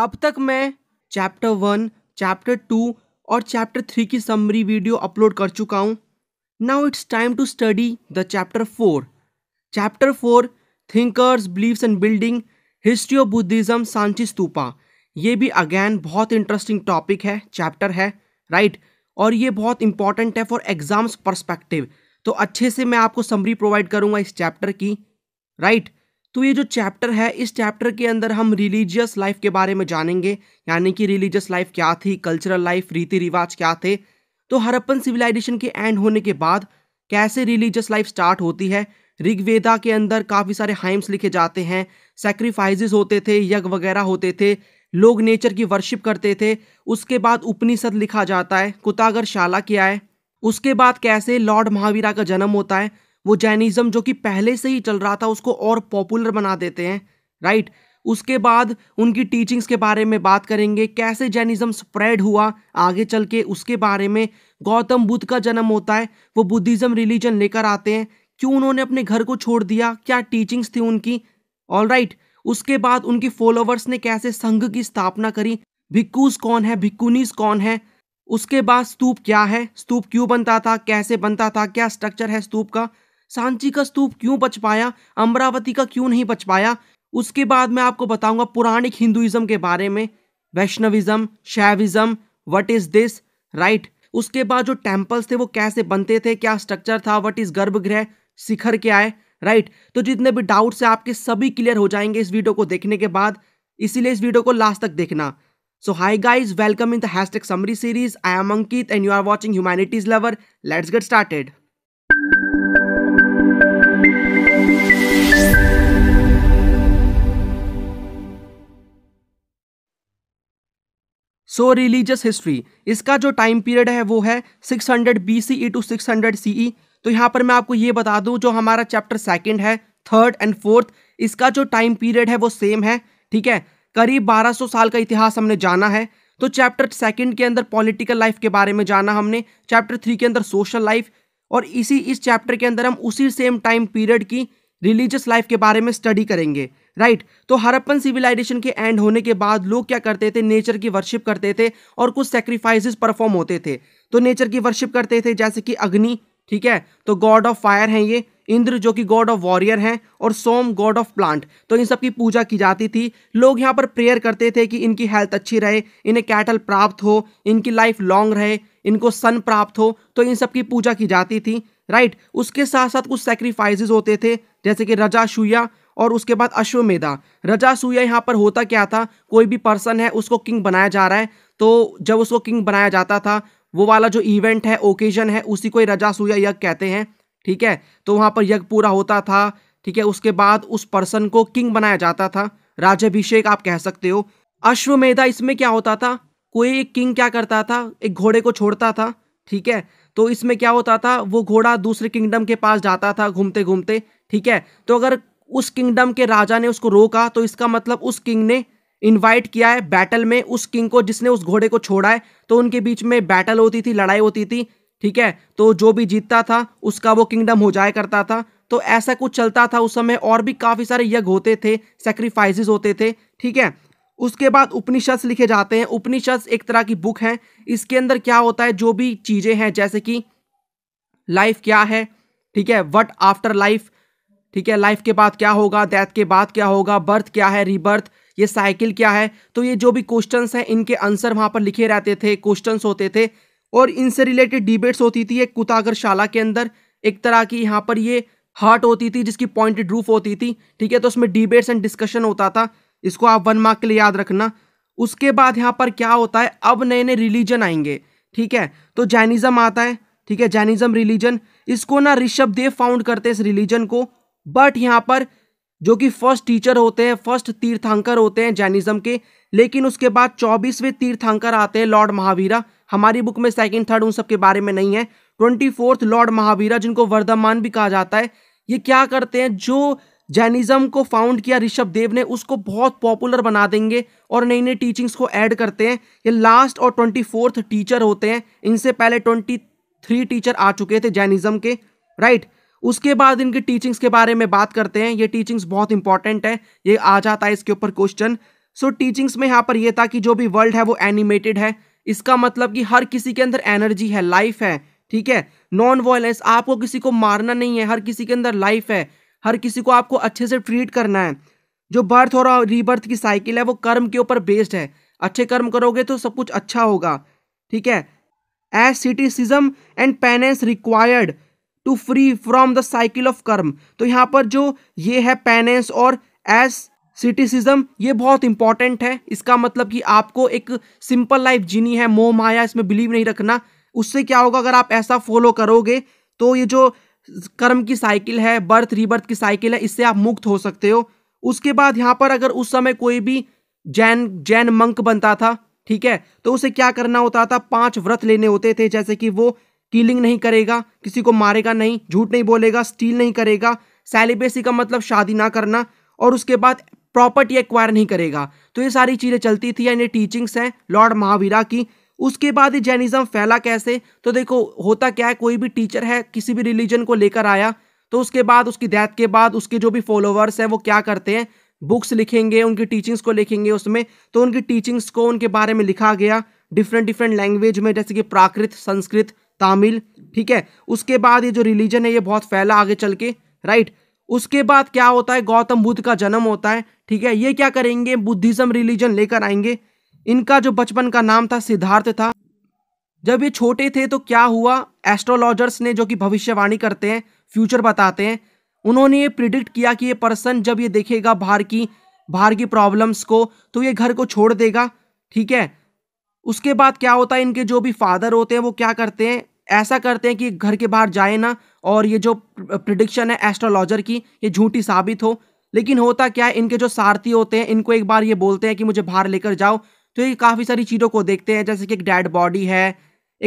अब तक मैं चैप्टर वन चैप्टर टू और चैप्टर थ्री की समरी वीडियो अपलोड कर चुका हूँ now it's time to study the chapter four chapter four thinkers believes and building history of Buddhism Sanchi stupa ये भी अगैन बहुत इंटरेस्टिंग टॉपिक है चैप्टर है राइट right? और ये बहुत इंपॉर्टेंट है फॉर एग्जाम्स परस्पेक्टिव तो अच्छे से मैं आपको समरी प्रोवाइड करूँगा इस चैप्टर की राइट right? तो ये जो चैप्टर है इस चैप्टर के अंदर हम रिलीजियस लाइफ के बारे में जानेंगे यानी कि रिलीजियस लाइफ क्या थी कल्चरल लाइफ रीति रिवाज क्या थे तो हरप्पन सिविलाइजेशन के एंड होने के बाद कैसे रिलीजियस लाइफ स्टार्ट होती है ऋग्वेदा के अंदर काफ़ी सारे हाइम्स लिखे जाते हैं सेक्रीफाइजेस होते थे यज्ञ वगैरह होते थे लोग नेचर की वर्शिप करते थे उसके बाद उपनिषद लिखा जाता है कुतागर शाला किया है उसके बाद कैसे लॉर्ड महावीरा का जन्म होता है वो जैनिज़्म जो कि पहले से ही चल रहा था उसको और पॉपुलर बना देते हैं राइट उसके बाद उनकी टीचिंग्स के बारे में बात करेंगे कैसे जैनिज़्म स्प्रेड हुआ आगे चल के उसके बारे में गौतम बुद्ध का जन्म होता है वो बुद्धिज़्म रिलीजन लेकर आते हैं क्यों उन्होंने अपने घर को छोड़ दिया क्या टीचिंग्स थी उनकी ऑल राइट उसके बाद उनकी फॉलोवर्स ने कैसे संघ की स्थापना करी भिक्कूस कौन है भिक्कुनीस कौन है उसके बाद स्तूप क्या है स्तूप क्यों बनता था कैसे बनता था क्या स्ट्रक्चर है स्तूप का सांची का स्तूप क्यों बच पाया अमरावती का क्यों नहीं बच पाया उसके बाद मैं आपको बताऊंगा पुराणिक हिंदुइज्म के बारे में Vaishnavism Shaivism what is this right उसके बाद जो टेम्पल्स थे वो कैसे बनते थे क्या स्ट्रक्चर था वट इज गर्भगृह शिखर क्या है राइट right. तो जितने भी डाउट्स हैं आपके सभी क्लियर हो जाएंगे इस वीडियो को देखने के बाद इसीलिए इस वीडियो को लास्ट तक देखना so hi guys welcome in the summary series I am Ankit and you are watching humanities lover let's get started so religious history इसका जो टाइम पीरियड है वो है 600 hundred B C E to six hundred C E तो यहाँ पर मैं आपको ये बता दूँ जो हमारा चैप्टर सेकेंड है थर्ड एंड फोर्थ इसका जो टाइम पीरियड है वो सेम है ठीक है करीब 1200 साल का इतिहास हमने जाना है तो चैप्टर सेकेंड के अंदर पॉलिटिकल लाइफ के बारे में जाना हमने चैप्टर थ्री के अंदर सोशल लाइफ और इसी इस चैप्टर के अंदर हम उसी सेम टाइम पीरियड की रिलीजियस लाइफ के बारे में स्टडी करेंगे राइट तो हरप्पन सिविलाइजेशन के एंड होने के बाद लोग क्या करते थे नेचर की वर्शिप करते थे और कुछ सेक्रीफाइसेस परफॉर्म होते थे तो नेचर की वर्शिप करते थे जैसे कि अग्नि ठीक है तो गॉड ऑफ फायर हैं ये इंद्र जो कि गॉड ऑफ वॉरियर हैं और सोम गॉड ऑफ प्लांट तो इन सब की पूजा की जाती थी लोग यहाँ पर प्रेयर करते थे कि इनकी हेल्थ अच्छी रहे इन्हें कैटल प्राप्त हो इनकी लाइफ लॉन्ग रहे इनको सन प्राप्त हो तो इन सब की पूजा की जाती थी राइट उसके साथ साथ कुछ सेक्रीफाइसेस होते थे जैसे कि रजा शुया और उसके बाद अश्वमेधा रजासूया यहाँ पर होता क्या था कोई भी पर्सन है उसको किंग बनाया जा रहा है तो जब उसको किंग बनाया जाता था वो वाला जो इवेंट है ओकेजन है उसी को रजासूया यज्ञ कहते हैं ठीक है तो वहाँ पर यज्ञ पूरा होता था ठीक है उसके बाद उस पर्सन को किंग बनाया जाता था राजाभिषेक आप कह सकते हो अश्वमेधा इसमें क्या होता था कोई एक किंग क्या करता था एक घोड़े को छोड़ता था ठीक है तो इसमें क्या होता था वो घोड़ा दूसरे किंगडम के पास जाता था घूमते घूमते ठीक है तो अगर उस किंगडम के राजा ने उसको रोका तो इसका मतलब उस किंग ने इनवाइट किया है बैटल में उस किंग को जिसने उस घोड़े को छोड़ा है तो उनके बीच में बैटल होती थी लड़ाई होती थी ठीक है तो जो भी जीतता था उसका वो किंगडम हो जाया करता था तो ऐसा कुछ चलता था उस समय और भी काफ़ी सारे यज्ञ होते थे सेक्रीफाइसेस होते थे ठीक है उसके बाद उपनिषद लिखे जाते हैं उपनिषद एक तरह की बुक है इसके अंदर क्या होता है जो भी चीज़ें हैं जैसे कि लाइफ क्या है ठीक है वट आफ्टर लाइफ ठीक है लाइफ के बाद क्या होगा डेथ के बाद क्या होगा बर्थ क्या है रीबर्थ ये साइकिल क्या है तो ये जो भी क्वेश्चन हैं इनके आंसर वहाँ पर लिखे रहते थे क्वेश्चन होते थे और इनसे रिलेटेड डिबेट्स होती थी एक कुतागर शाला के अंदर एक तरह की यहाँ पर ये हार्ट होती थी जिसकी पॉइंटेड रूफ होती थी ठीक है तो उसमें डिबेट्स एंड डिस्कशन होता था इसको आप वन मार्क के लिए याद रखना उसके बाद यहाँ पर क्या होता है अब नए नए रिलीजन आएंगे ठीक है तो जैनिज़्म आता है ठीक है जैनिज़्म रिलीजन इसको ना ऋषभ देव फाउंड करते इस रिलीजन को बट यहाँ पर जो कि फर्स्ट टीचर होते हैं फर्स्ट तीर्थंकर होते हैं जैनिज्म के लेकिन उसके बाद चौबीसवें तीर्थंकर आते हैं लॉर्ड महावीरा हमारी बुक में सेकंड थर्ड उन सब के बारे में नहीं है ट्वेंटी फोर्थ लॉर्ड महावीरा जिनको वर्धमान भी कहा जाता है ये क्या करते हैं जो जैनिज्म को फाउंड किया ऋषभ देव ने उसको बहुत पॉपुलर बना देंगे और नई नई टीचिंग्स को ऐड करते हैं ये लास्ट और ट्वेंटी फोर्थ टीचर होते हैं इनसे पहले ट्वेंटी थ्री टीचर आ चुके थे जैनिज्म के राइट right? उसके बाद इनकी टीचिंग्स के बारे में बात करते हैं ये टीचिंग्स बहुत इंपॉर्टेंट है ये आ जाता है इसके ऊपर क्वेश्चन सो टीचिंग्स में यहाँ पर यह था कि जो भी वर्ल्ड है वो एनिमेटेड है इसका मतलब कि हर किसी के अंदर एनर्जी है लाइफ है ठीक है नॉन वायलेंस आपको किसी को मारना नहीं है हर किसी के अंदर लाइफ है हर किसी को आपको अच्छे से ट्रीट करना है जो बर्थ और रीबर्थ की साइकिल है वो कर्म के ऊपर बेस्ड है अच्छे कर्म करोगे तो सब कुछ अच्छा होगा ठीक है asceticism and penance required to free from the cycle of karma तो यहाँ पर जो ये है पेनेंस और एस सिटिसिज्म ये बहुत इंपॉर्टेंट है इसका मतलब कि आपको एक सिंपल लाइफ जीनी है मोह माया इसमें बिलीव नहीं रखना उससे क्या होगा अगर आप ऐसा फॉलो करोगे तो ये जो कर्म की साइकिल है बर्थ रीबर्थ की साइकिल है इससे आप मुक्त हो सकते हो उसके बाद यहाँ पर अगर उस समय कोई भी जैन जैन मंक बनता था ठीक है तो उसे क्या करना होता था पांच व्रत लेने होते थे जैसे कि वो किलिंग नहीं करेगा किसी को मारेगा नहीं झूठ नहीं बोलेगा स्टील नहीं करेगा सेलिब्रेसी का मतलब शादी ना करना और उसके बाद प्रॉपर्टी एक्वायर नहीं करेगा तो ये सारी चीज़ें चलती थी यानी टीचिंग्स हैं लॉर्ड महावीरा की उसके बाद ये जैनिज़्म फैला कैसे तो देखो होता क्या है कोई भी टीचर है किसी भी रिलीजन को लेकर आया तो उसके बाद उसकी डेथ के बाद उसके जो भी फॉलोअर्स हैं वो क्या करते हैं बुक्स लिखेंगे उनकी टीचिंग्स को लिखेंगे उसमें तो उनकी टीचिंग्स को उनके बारे में लिखा गया डिफरेंट डिफरेंट लैंग्वेज में जैसे कि प्राकृत संस्कृत तमिल ठीक है उसके बाद ये जो रिलीजन है ये बहुत फैला आगे चल के राइट उसके बाद क्या होता है गौतम बुद्ध का जन्म होता है ठीक है ये क्या करेंगे बुद्धिज्म रिलीजन लेकर आएंगे इनका जो बचपन का नाम था सिद्धार्थ था जब ये छोटे थे तो क्या हुआ एस्ट्रोलॉजर्स ने जो कि भविष्यवाणी करते हैं फ्यूचर बताते हैं उन्होंने ये प्रिडिक्ट किया कि ये पर्सन जब ये देखेगा बाहर की बाहर की प्रॉब्लम्स को तो ये घर को छोड़ देगा ठीक है उसके बाद क्या होता है इनके जो भी फादर होते हैं वो क्या करते हैं ऐसा करते हैं कि घर के बाहर जाए ना और ये जो प्रिडिक्शन है एस्ट्रोलॉजर की ये झूठी साबित हो लेकिन होता क्या है इनके जो सारथी होते हैं इनको एक बार ये बोलते हैं कि मुझे बाहर लेकर जाओ तो ये काफ़ी सारी चीज़ों को देखते हैं जैसे कि एक डेड बॉडी है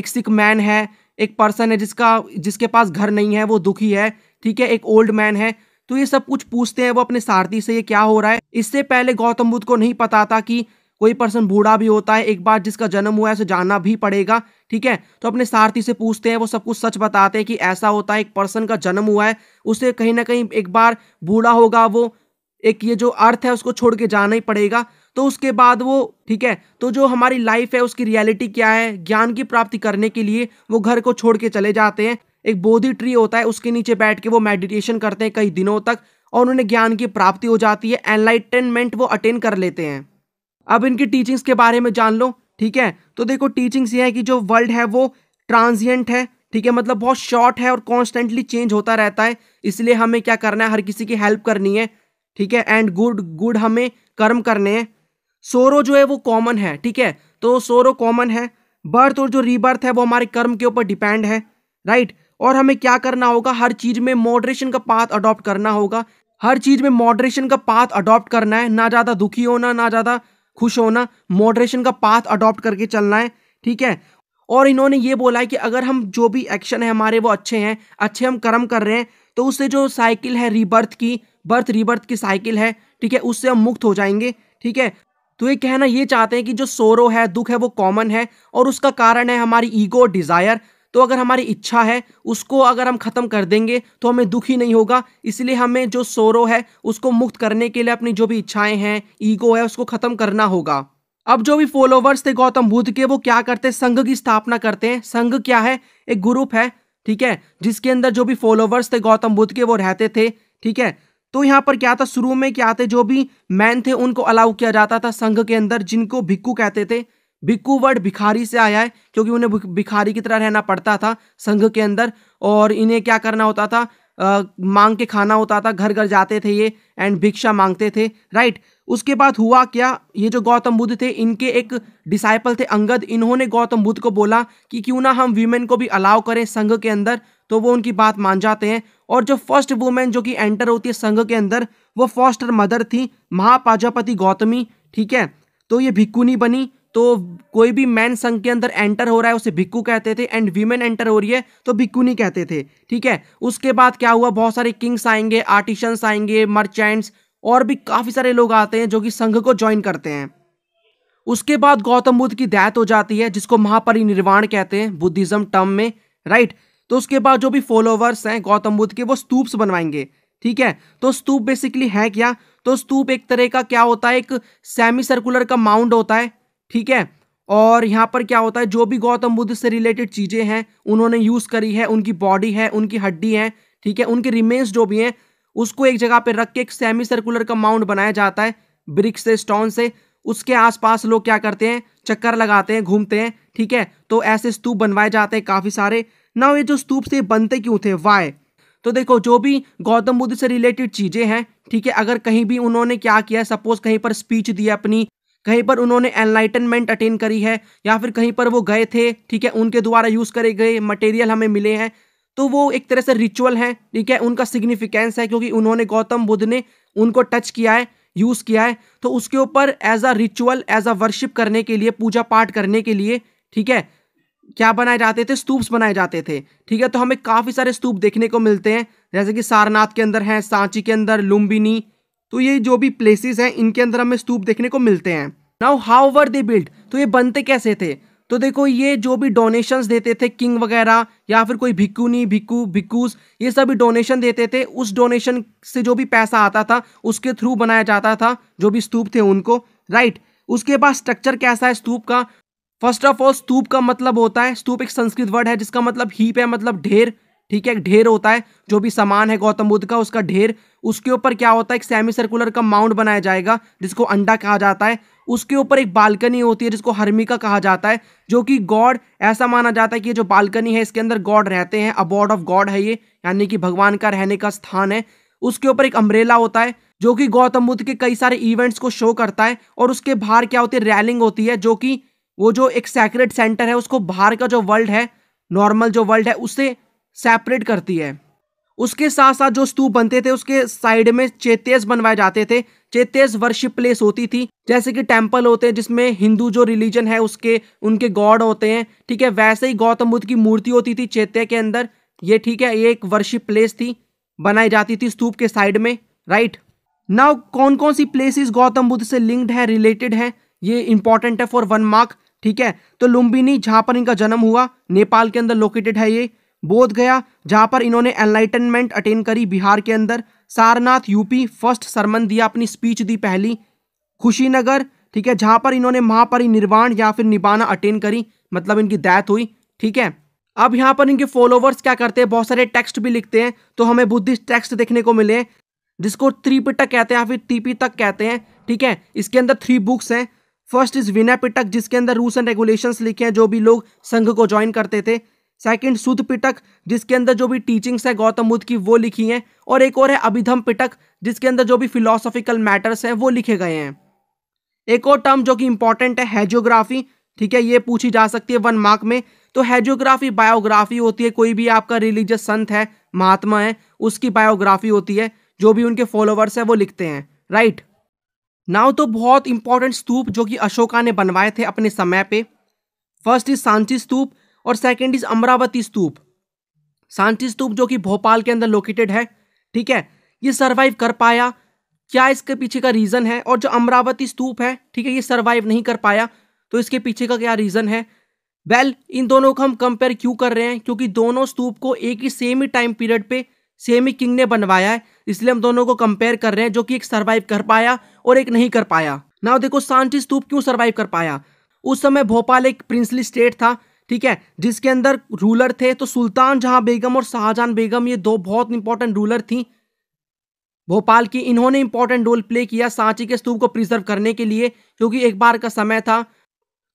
एक सिक मैन है एक पर्सन है जिसका जिसके पास घर नहीं है वो दुखी है ठीक है एक ओल्ड मैन है तो ये सब कुछ पूछते हैं वो अपने सारथी से ये क्या हो रहा है इससे पहले गौतम बुद्ध को नहीं पता था कि कोई पर्सन बूढ़ा भी होता है एक बार जिसका जन्म हुआ है उसे जानना भी पड़ेगा ठीक है तो अपने सारथी से पूछते हैं वो सब कुछ सच बताते हैं कि ऐसा होता है एक पर्सन का जन्म हुआ है उसे कहीं ना कहीं एक बार बूढ़ा होगा वो एक ये जो अर्थ है उसको छोड़ के जाना ही पड़ेगा तो उसके बाद वो ठीक है तो जो हमारी लाइफ है उसकी रियलिटी क्या है ज्ञान की प्राप्ति करने के लिए वो घर को छोड़ के चले जाते हैं एक बोधि ट्री होता है उसके नीचे बैठ के वो मेडिटेशन करते हैं कई दिनों तक और उन्हें ज्ञान की प्राप्ति हो जाती है एनलाइटेनमेंट वो अटेन कर लेते हैं अब इनकी टीचिंग्स के बारे में जान लो ठीक है तो देखो टीचिंग्स ये है कि जो वर्ल्ड है वो ट्रांजिएंट है ठीक है मतलब बहुत शॉर्ट है और कॉन्स्टेंटली चेंज होता रहता है इसलिए हमें क्या करना है हर किसी की हेल्प करनी है ठीक है एंड गुड गुड हमें कर्म करने हैं सोरो जो है वो कॉमन है ठीक है तो सोरो कॉमन है बर्थ और जो रीबर्थ है वो हमारे कर्म के ऊपर डिपेंड है राइट और हमें क्या करना होगा हर चीज़ में मॉडरेशन का पाथ अडॉप्ट करना होगा हर चीज़ में मॉडरेशन का पाथ अडॉप्ट करना है ना ज़्यादा दुखी होना ना ज़्यादा खुश होना मॉडरेशन का पाथ अडॉप्ट करके चलना है ठीक है और इन्होंने ये बोला है कि अगर हम जो भी एक्शन है हमारे वो अच्छे हैं अच्छे हम कर्म कर रहे हैं तो उससे जो साइकिल है रीबर्थ की बर्थ रीबर्थ की साइकिल है ठीक है उससे हम मुक्त हो जाएंगे ठीक है तो ये कहना ये चाहते हैं कि जो सोरो है दुख है वो कॉमन है और उसका कारण है हमारी ईगो डिज़ायर तो अगर हमारी इच्छा है उसको अगर हम ख़त्म कर देंगे तो हमें दुखी नहीं होगा इसलिए हमें जो सोरो है उसको मुक्त करने के लिए अपनी जो भी इच्छाएं हैं ईगो है उसको ख़त्म करना होगा अब जो भी फॉलोवर्स थे गौतम बुद्ध के वो क्या करते हैं संघ की स्थापना करते हैं संघ क्या है एक ग्रुप है ठीक है जिसके अंदर जो भी फॉलोवर्स थे गौतम बुद्ध के वो रहते थे ठीक है तो यहाँ पर क्या था शुरू में क्या थे जो भी मैन थे उनको अलाउ किया जाता था संघ के अंदर जिनको भिक्कू कहते थे भिक्कू वर्ड भिखारी से आया है क्योंकि उन्हें भिखारी की तरह रहना पड़ता था संघ के अंदर और इन्हें क्या करना होता था आ, मांग के खाना होता था घर घर जाते थे ये एंड भिक्षा मांगते थे राइट उसके बाद हुआ क्या ये जो गौतम बुद्ध थे इनके एक डिसाइपल थे अंगद इन्होंने गौतम बुद्ध को बोला कि क्यों ना हम वीमेन को भी अलाउ करें संघ के अंदर तो वो उनकी बात मान जाते हैं और जो फर्स्ट वुमेन जो कि एंटर होती है संघ के अंदर वो फर्स्टर मदर थी महापाजापति गौतमी ठीक है तो ये भिक्कुनी बनी तो कोई भी मैन संघ के अंदर एंटर हो रहा है उसे भिक्कू कहते थे एंड वीमेन एंटर हो रही है तो भिक्कू नहीं कहते थे ठीक है उसके बाद क्या हुआ बहुत सारे किंग्स आएंगे आर्टिशंस आएंगे मर्चेंट्स और भी काफ़ी सारे लोग आते हैं जो कि संघ को ज्वाइन करते हैं उसके बाद गौतम बुद्ध की दैत हो जाती है जिसको महापरिनिर्वाण कहते हैं बुद्धिज्म टर्म में राइट तो उसके बाद जो भी फॉलोवर्स हैं गौतम बुद्ध के वो स्तूप्स बनवाएंगे ठीक है तो स्तूप बेसिकली है क्या तो स्तूप एक तरह का क्या होता है एक सेमी सर्कुलर का माउंड होता है ठीक है और यहाँ पर क्या होता है जो भी गौतम बुद्ध से रिलेटेड चीज़ें हैं उन्होंने यूज़ करी है उनकी बॉडी है उनकी हड्डी है ठीक है उनके रिमेन्स जो भी हैं उसको एक जगह पर रख के एक सेमी सर्कुलर का माउंट बनाया जाता है ब्रिक से स्टोन से उसके आसपास लोग क्या करते हैं चक्कर लगाते हैं घूमते हैं ठीक है तो ऐसे स्तूप बनवाए जाते हैं काफ़ी सारे ना ये जो स्तूप से बनते क्यों थे वाय तो देखो जो भी गौतम बुद्ध से रिलेटेड चीज़ें हैं ठीक है अगर कहीं भी उन्होंने क्या किया सपोज कहीं पर स्पीच दी अपनी कहीं पर उन्होंने एनलाइटनमेंट अटेन करी है या फिर कहीं पर वो गए थे ठीक है उनके द्वारा यूज़ करे गए मटेरियल हमें मिले हैं तो वो एक तरह से रिचुअल हैं ठीक है उनका सिग्निफिकेंस है क्योंकि उन्होंने गौतम बुद्ध ने उनको टच किया है यूज़ किया है तो उसके ऊपर as a ritual as a worship करने के लिए पूजा पाठ करने के लिए ठीक है क्या बनाए जाते थे स्तूप्स बनाए जाते थे ठीक है तो हमें काफ़ी सारे स्तूप देखने को मिलते हैं जैसे कि सारनाथ के अंदर हैं सांची के अंदर लुम्बिनी तो ये जो भी प्लेसेस हैं इनके अंदर हमें स्तूप देखने को मिलते हैं now how were they build तो ये बनते कैसे थे तो देखो ये जो भी डोनेशंस देते थे किंग वगैरह या फिर कोई भिक्कूनी भिक्कू भिक्कूस ये सभी डोनेशन देते थे उस डोनेशन से जो भी पैसा आता था उसके थ्रू बनाया जाता था जो भी स्तूप थे उनको राइट उसके बाद स्ट्रक्चर कैसा है स्तूप का फर्स्ट ऑफ ऑल स्तूप का मतलब होता है स्तूप एक संस्कृत वर्ड है जिसका मतलब हीप है मतलब ढेर ठीक है एक ढेर होता है जो भी सामान है गौतम बुद्ध का उसका ढेर उसके ऊपर क्या होता है एक सेमी सर्कुलर का माउंट बनाया जाएगा जिसको अंडा कहा जाता है उसके ऊपर एक बालकनी होती है जिसको हर्मिका कहा जाता है जो कि गॉड ऐसा माना जाता है कि ये जो बालकनी है इसके अंदर गॉड रहते हैं अबॉर्ड ऑफ गॉड है ये यानी कि भगवान का रहने का स्थान है उसके ऊपर एक अम्ब्रेला होता है जो कि गौतम बुद्ध के कई सारे इवेंट्स को शो करता है और उसके बाहर क्या होती है रैलिंग होती है जो कि वो जो एक सेक्रेट सेंटर है उसको बाहर का जो वर्ल्ड है नॉर्मल जो वर्ल्ड है उससे सेपरेट करती है उसके साथ साथ जो स्तूप बनते थे उसके साइड में चेतेस बनवाए जाते थे चेतेस वर्शिप प्लेस होती थी जैसे कि टेम्पल होते हैं जिसमें हिंदू जो रिलीजन है उसके उनके गॉड होते हैं ठीक है वैसे ही गौतम बुद्ध की मूर्ति होती थी चेत्य के अंदर ये ठीक है ये एक वर्शिप प्लेस थी बनाई जाती थी स्तूप के साइड में राइट नाउ कौन कौन सी प्लेसेस गौतम बुद्ध से लिंक्ड है रिलेटेड है ये इंपॉर्टेंट है फॉर वन मार्क ठीक है तो लुम्बिनी जहां पर इनका जन्म हुआ नेपाल के अंदर लोकेटेड है ये बोध गया जहां पर इन्होंने एनलाइटनमेंट अटेन करी बिहार के अंदर सारनाथ यूपी फर्स्ट सरमन दिया अपनी स्पीच दी पहली खुशीनगर ठीक है जहां पर इन्होंने महापरिनिर्वाण या फिर निबाना अटेन करी मतलब इनकी डेथ हुई ठीक है अब यहाँ पर इनके फॉलोवर्स क्या करते हैं बहुत सारे टेक्स्ट भी लिखते हैं तो हमें बुद्धिस्ट टेक्स्ट देखने को मिले जिसको त्रिपिटक कहते हैं या फिर टीपी तक कहते हैं ठीक है इसके अंदर थ्री बुक्स हैं फर्स्ट इज विनय पिटक जिसके अंदर रूल्स एंड रेगुलेशंस लिखे हैं जो भी लोग संघ को ज्वाइन करते थे सेकंड सुध पिटक जिसके अंदर जो भी टीचिंग्स है गौतम बुद्ध की वो लिखी हैं और एक और है अभिधम पिटक जिसके अंदर जो भी फिलोसॉफिकल मैटर्स हैं वो लिखे गए हैं एक और टर्म जो कि इंपॉर्टेंट है हैजियोग्राफी ठीक है ये पूछी जा सकती है वन मार्क में तो हैजियोग्राफी बायोग्राफी होती है कोई भी आपका रिलीजियस संत है महात्मा है उसकी बायोग्राफी होती है जो भी उनके फॉलोअर्स है वो लिखते हैं राइट नाउ तो बहुत इंपॉर्टेंट स्तूप जो कि अशोका ने बनवाए थे अपने समय पे फर्स्ट इज सांची स्तूप और सेकेंड इज अमरावती स्तूप सांची स्तूप जो कि भोपाल के अंदर लोकेटेड है ठीक है ये सर्वाइव कर पाया क्या इसके पीछे का रीज़न है और जो अमरावती स्तूप है ठीक है ये सर्वाइव नहीं कर पाया तो इसके पीछे का क्या रीज़न है वेल well, इन दोनों को हम कंपेयर क्यों कर रहे हैं क्योंकि दोनों स्तूप को एक ही सेम ही टाइम पीरियड पे सेम ही किंग ने बनवाया है इसलिए हम दोनों को कंपेयर कर रहे हैं जो कि एक सर्वाइव कर पाया और एक नहीं कर पाया ना देखो सांची स्तूप क्यों सर्वाइव कर पाया उस समय भोपाल एक प्रिंसली स्टेट था ठीक है जिसके अंदर रूलर थे तो सुल्तान जहां बेगम और शाहजहां बेगम ये दो बहुत इंपॉर्टेंट रूलर थी भोपाल की इन्होंने इंपॉर्टेंट रोल प्ले किया सांची के स्तूप को प्रिजर्व करने के लिए क्योंकि एक बार का समय था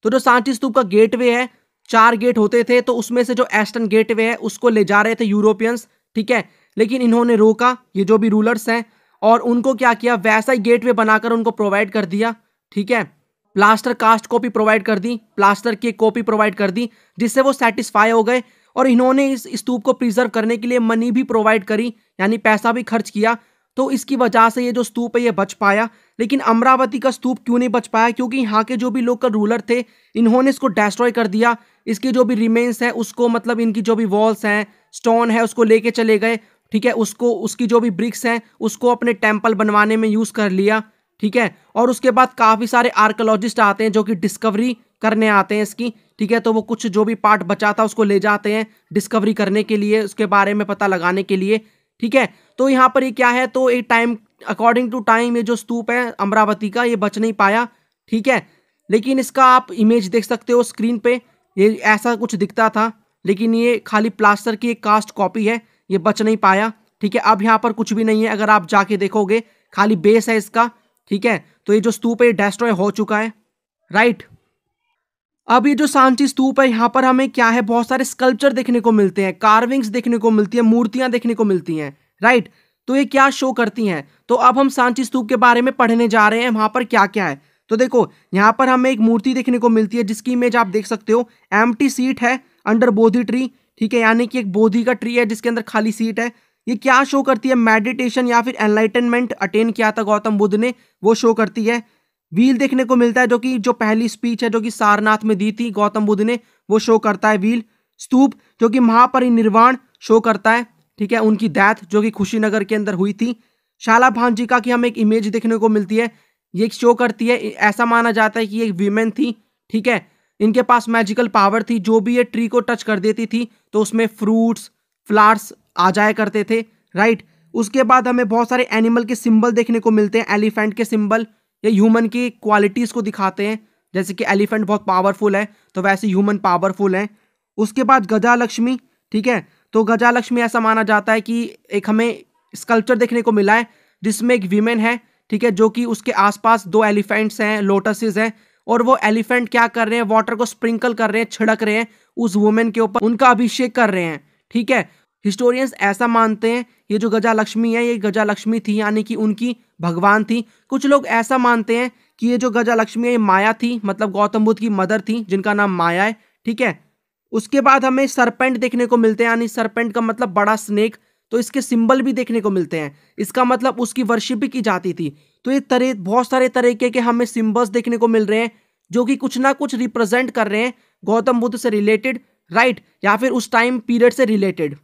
तो जो सांची स्तूप का गेटवे है चार गेट होते थे तो उसमें से जो एस्टर्न गेटवे है उसको ले जा रहे थे यूरोपियंस ठीक है लेकिन इन्होंने रोका ये जो भी रूलर्स हैं और उनको क्या किया वैसा ही गेटवे बनाकर उनको प्रोवाइड कर दिया ठीक है प्लास्टर कास्ट कॉपी प्रोवाइड कर दी प्लास्टर की कॉपी प्रोवाइड कर दी जिससे वो सेटिस्फाई हो गए और इन्होंने इस स्तूप को प्रिजर्व करने के लिए मनी भी प्रोवाइड करी यानी पैसा भी खर्च किया तो इसकी वजह से ये जो स्तूप है ये बच पाया लेकिन अमरावती का स्तूप क्यों नहीं बच पाया क्योंकि यहाँ के जो भी लोकल रूलर थे इन्होंने इसको डेस्ट्रॉय कर दिया इसके जो भी रिमेन्स हैं उसको मतलब इनकी जो भी वॉल्स हैं स्टोन है उसको लेके चले गए ठीक है उसको उसकी जो भी ब्रिक्स हैं उसको अपने टेम्पल बनवाने में यूज़ कर लिया ठीक है और उसके बाद काफ़ी सारे आर्कोलॉजिस्ट आते हैं जो कि डिस्कवरी करने आते हैं इसकी ठीक है तो वो कुछ जो भी पार्ट बचा था उसको ले जाते हैं डिस्कवरी करने के लिए उसके बारे में पता लगाने के लिए ठीक है तो यहाँ पर ये क्या है तो एक टाइम अकॉर्डिंग टू टाइम ये जो स्तूप है अमरावती का ये बच नहीं पाया ठीक है लेकिन इसका आप इमेज देख सकते हो स्क्रीन पे ये ऐसा कुछ दिखता था लेकिन ये खाली प्लास्टर की एक कास्ट कॉपी है ये बच नहीं पाया ठीक है अब यहाँ पर कुछ भी नहीं है अगर आप जाके देखोगे खाली बेस है इसका ठीक है तो ये जो स्तूप है डेस्ट्रॉय हो चुका है राइट अब ये जो सांची स्तूप है यहाँ पर हमें क्या है बहुत सारे स्कल्पचर देखने को मिलते हैं कार्विंग्स देखने को मिलती है मूर्तियां देखने को मिलती हैं राइट तो ये क्या शो करती हैं तो अब हम सांची स्तूप के बारे में पढ़ने जा रहे हैं वहाँ पर क्या क्या है तो देखो यहाँ पर हमें एक मूर्ति देखने को मिलती है जिसकी इमेज आप देख सकते हो एम सीट है अंडर बोधी ट्री ठीक है यानी कि एक बोधी का ट्री है जिसके अंदर खाली सीट है ये क्या शो करती है मेडिटेशन या फिर एनलाइटनमेंट अटेन किया था गौतम बुद्ध ने वो शो करती है व्हील देखने को मिलता है जो कि जो पहली स्पीच है जो कि सारनाथ में दी थी गौतम बुद्ध ने वो शो करता है व्हील स्तूप जो कि महापरिनिर्वाण शो करता है ठीक है उनकी डैथ जो कि खुशीनगर के अंदर हुई थी शाला भान जी का की हमें एक इमेज देखने को मिलती है ये शो करती है ऐसा माना जाता है कि एक वीमेन थी ठीक है इनके पास मैजिकल पावर थी जो भी ये ट्री को टच कर देती थी तो उसमें फ्रूट्स फ्लावर्स आ जाया करते थे राइट उसके बाद हमें बहुत सारे एनिमल के सिंबल देखने को मिलते हैं एलिफेंट के सिंबल या ह्यूमन की क्वालिटीज़ को दिखाते हैं जैसे कि एलिफेंट बहुत पावरफुल है तो वैसे ह्यूमन पावरफुल हैं उसके बाद गजा लक्ष्मी ठीक है तो गजा लक्ष्मी ऐसा माना जाता है कि एक हमें स्कल्पचर देखने को मिला है जिसमें एक वीमेन है ठीक है जो कि उसके आसपास दो एलिफेंट्स हैं लोटसेस हैं और वो एलिफेंट क्या कर रहे हैं वाटर को स्प्रिंकल कर रहे हैं छिड़क रहे हैं उस वुमेन के ऊपर उनका अभिषेक कर रहे हैं ठीक है हिस्टोरियंस ऐसा मानते हैं ये जो गजा लक्ष्मी है ये गजा लक्ष्मी थी यानी कि उनकी भगवान थी कुछ लोग ऐसा मानते हैं कि ये जो गजा लक्ष्मी है ये माया थी मतलब गौतम बुद्ध की मदर थी जिनका नाम माया है ठीक है उसके बाद हमें सरपेंट देखने को मिलते हैं यानी सरपेंट का मतलब बड़ा स्नेक तो इसके सिंबल भी देखने को मिलते हैं इसका मतलब उसकी वर्शिप भी की जाती थी तो ये तरह बहुत सारे तरीके के हमें सिंबल्स देखने को मिल रहे हैं जो कि कुछ ना कुछ रिप्रेजेंट कर रहे हैं गौतम बुद्ध से रिलेटेड राइट या फिर उस टाइम पीरियड से रिलेटेड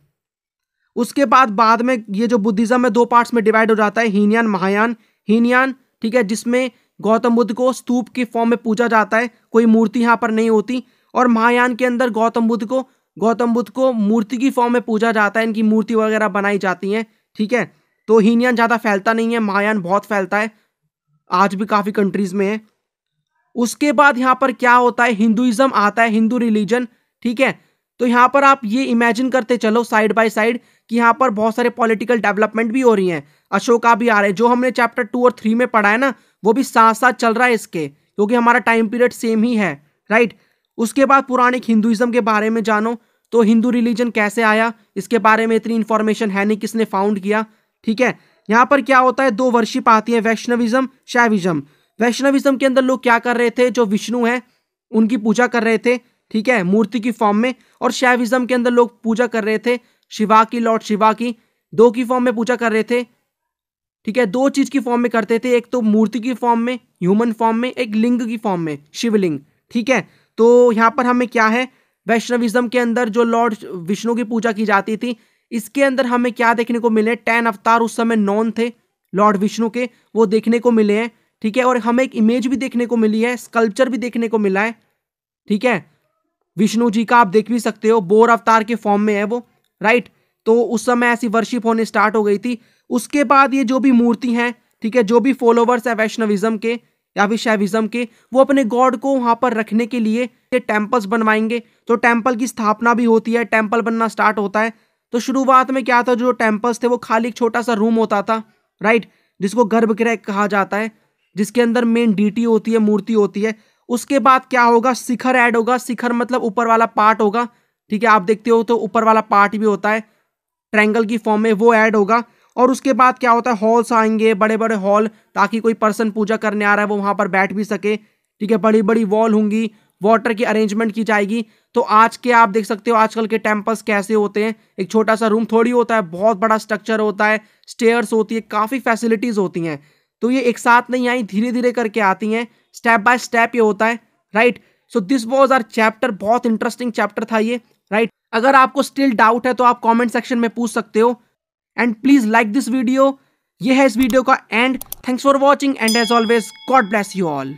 उसके बाद बाद में ये जो बुद्धिज्म है दो पार्ट्स में डिवाइड हो जाता है हीनयान महायान हीनयान ठीक है जिसमें गौतम बुद्ध को स्तूप के फॉर्म में पूजा जाता है कोई मूर्ति यहाँ पर नहीं होती और महायान के अंदर गौतम बुद्ध को गौतम बुद्ध को मूर्ति की फॉर्म में पूजा जाता है इनकी मूर्ति वगैरह बनाई जाती है ठीक है तो हीनयान ज़्यादा फैलता नहीं है महायान बहुत फैलता है आज भी काफ़ी कंट्रीज़ में है उसके बाद यहाँ पर क्या होता है हिंदुइज्म आता है हिंदू रिलीजन ठीक है तो यहाँ पर आप ये इमेजिन करते चलो साइड बाय साइड कि यहाँ पर बहुत सारे पॉलिटिकल डेवलपमेंट भी हो रही हैं अशोका भी आ रहे हैं जो हमने चैप्टर टू और थ्री में पढ़ा है ना वो भी साथ साथ चल रहा है इसके क्योंकि हमारा टाइम पीरियड सेम ही है राइट उसके बाद पुराणिक हिंदुज़म के बारे में जानो तो हिंदू रिलीजन कैसे आया इसके बारे में इतनी इन्फॉर्मेशन है नहीं किसने फाउंड किया ठीक है यहाँ पर क्या होता है दो वर्षिप आती है वैष्णविज्म शैविज्म वैष्णविज्म के अंदर लोग क्या कर रहे थे जो विष्णु हैं उनकी पूजा कर रहे थे ठीक है मूर्ति की फॉर्म में और शैविज्म के अंदर लोग पूजा कर रहे थे शिवा की लॉर्ड शिवा की दो की फॉर्म में पूजा कर रहे थे ठीक है दो चीज की फॉर्म में करते थे एक तो मूर्ति की फॉर्म में ह्यूमन फॉर्म में एक लिंग की फॉर्म में शिवलिंग ठीक है तो यहाँ पर हमें क्या है वैष्णविज्म के अंदर जो लॉर्ड विष्णु की पूजा की जाती थी इसके अंदर हमें क्या देखने को मिले टेन अवतार उस समय नॉन थे लॉर्ड विष्णु के वो देखने को मिले हैं ठीक है और हमें एक इमेज भी देखने को मिली है स्कल्पचर भी देखने को मिला है ठीक है विष्णु जी का आप देख भी सकते हो बोर अवतार के फॉर्म में है वो राइट तो उस समय ऐसी वर्शिप होने स्टार्ट हो गई थी उसके बाद ये जो भी मूर्ति हैं ठीक है जो भी फॉलोवर्स है वैष्णविज्म के या फिर शैविज्म के वो अपने गॉड को वहाँ पर रखने के लिए ये टेम्पल्स बनवाएंगे तो टेम्पल की स्थापना भी होती है टेम्पल बनना स्टार्ट होता है तो शुरुआत में क्या था जो टेम्पल्स थे वो खाली एक छोटा सा रूम होता था राइट जिसको गर्भगृह कहा जाता है जिसके अंदर मेन डीटी होती है मूर्ति होती है उसके बाद क्या होगा शिखर ऐड होगा शिखर मतलब ऊपर वाला पार्ट होगा ठीक है आप देखते हो तो ऊपर वाला पार्ट भी होता है ट्रैंगल की फॉर्म में वो ऐड होगा और उसके बाद क्या होता है हॉल्स आएंगे बड़े बड़े हॉल ताकि कोई पर्सन पूजा करने आ रहा है वो वहाँ पर बैठ भी सके ठीक है बड़ी बड़ी वॉल होंगी वाटर की अरेंजमेंट की जाएगी तो आज के आप देख सकते हो आजकल के टेम्पल्स कैसे होते हैं एक छोटा सा रूम थोड़ी होता है बहुत बड़ा स्ट्रक्चर होता है स्टेयर्स होती है काफ़ी फैसिलिटीज़ होती हैं तो ये एक साथ नहीं आई धीरे धीरे करके आती हैं स्टेप बाय स्टेप ये होता है right so this was our chapter बहुत इंटरेस्टिंग चैप्टर था ये राइट अगर आपको स्टिल डाउट है तो आप कमेंट सेक्शन में पूछ सकते हो and please like this video ये है इस वीडियो का end thanks for watching and as always God bless you all